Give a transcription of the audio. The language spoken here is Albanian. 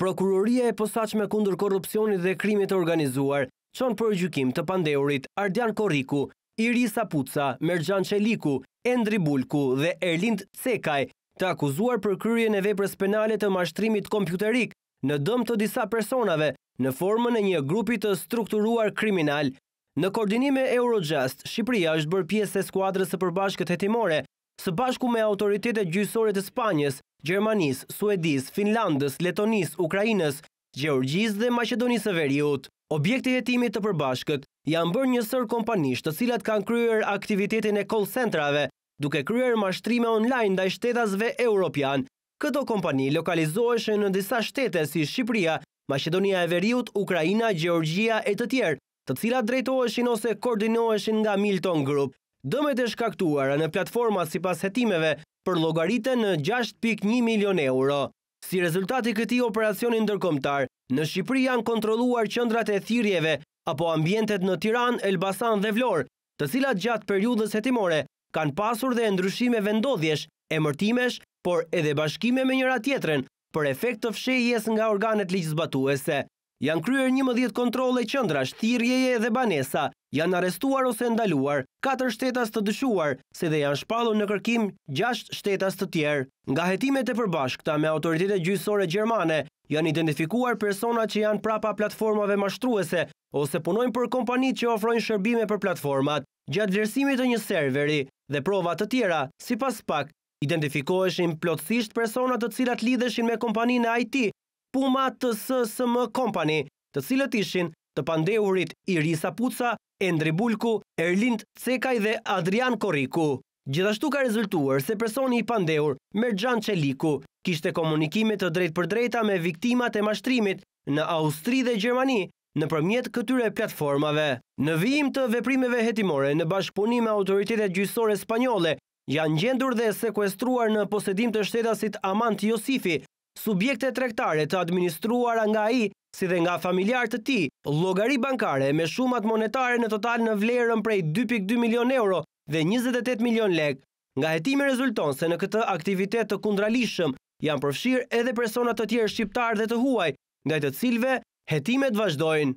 Prokuroria e me kundur korupcionit dhe krimit organizuar, qënë për gjukim të pandeurit Ardian Koriku, Irisa Puca, Mergjan Qeliku, Endri Bulku dhe Erlind Cekaj të akuzuar për kryrje në veprës penale të mashtrimit kompjuterik në dëm të disa personave në formën e një grupit të strukturuar kriminal. Në koordinime Eurojust, Shqipria është bërë pjesë e skuadrës e përbashkët hetimore Së bashku me autoritetet gjysore të Spanjës, Gjermanis, Suedis, Finlandës, Letonis, Ukrajinës, Gjeorgjis dhe Macedonisë e Veriut, objekte jetimit të përbashkët janë bërë njësër kompanisht të cilat kanë kryer aktivitetin e call centrave, duke kryer mashtrime online dhe shtetasve europian. Këto kompani lokalizoheshe në disa shtete si Shqipria, Macedonia e Veriut, Ukrajina, Gjeorgjia e të tjerë, të cilat drejtoheshin ose koordinoheshin nga Milton Group dëmet e shkaktuara në platforma si pas hetimeve për logarite në 6.1 milion euro. Si rezultati këti operacionin dërkomtar, në Shqipëri janë kontroluar qëndrat e thirjeve apo ambjentet në Tiran, Elbasan dhe Vlorë, të cilat gjatë periudës hetimore kanë pasur dhe ndryshime vendodhjesh, emërtimesh, por edhe bashkime me njëra tjetren për efekt të fshejjes nga organet ligjës batuese. Janë kryer një mëdhjet kontrole qëndra, shtirjeje dhe banesa, janë arestuar ose ndaluar 4 shtetas të dëshuar, se dhe janë shpalu në kërkim 6 shtetas të tjerë. Nga jetimet e përbashkëta me autoritete gjysore Gjermane, janë identifikuar persona që janë prapa platformave mashtruese, ose punojnë për kompani që ofrojnë shërbime për platformat, gjatë vjërsimit të një serveri dhe provat të tjera, si pas pak, identifikoheshin plotësisht personat të cilat lidheshin me kompani në IT, Puma të SSM Company, të cilët ishin të pandehurit Irisa Puca, Endri Bulku, Erlind Cekaj dhe Adrian Koriku. Gjithashtu ka rezultuar se personi i pandehur, Merjan Qeliku, kishte komunikime të drejt për drejta me viktimat e mashtrimit në Austri dhe Gjermani në përmjet këtyre platformave. Në vijim të veprimeve hetimore në bashkëpunim e autoritetet gjysore spanyole, janë gjendur dhe sekuestruar në posedim të shtetasit Amant Josifi, subjekte trektare të administruara nga i, si dhe nga familjar të ti, logari bankare me shumat monetare në total në vlerën prej 2.2 milion euro dhe 28 milion lek, nga jetimi rezulton se në këtë aktivitet të kundralishëm janë përfshirë edhe personat të tjerë shqiptar dhe të huaj, nga të cilve jetimet vazhdojnë.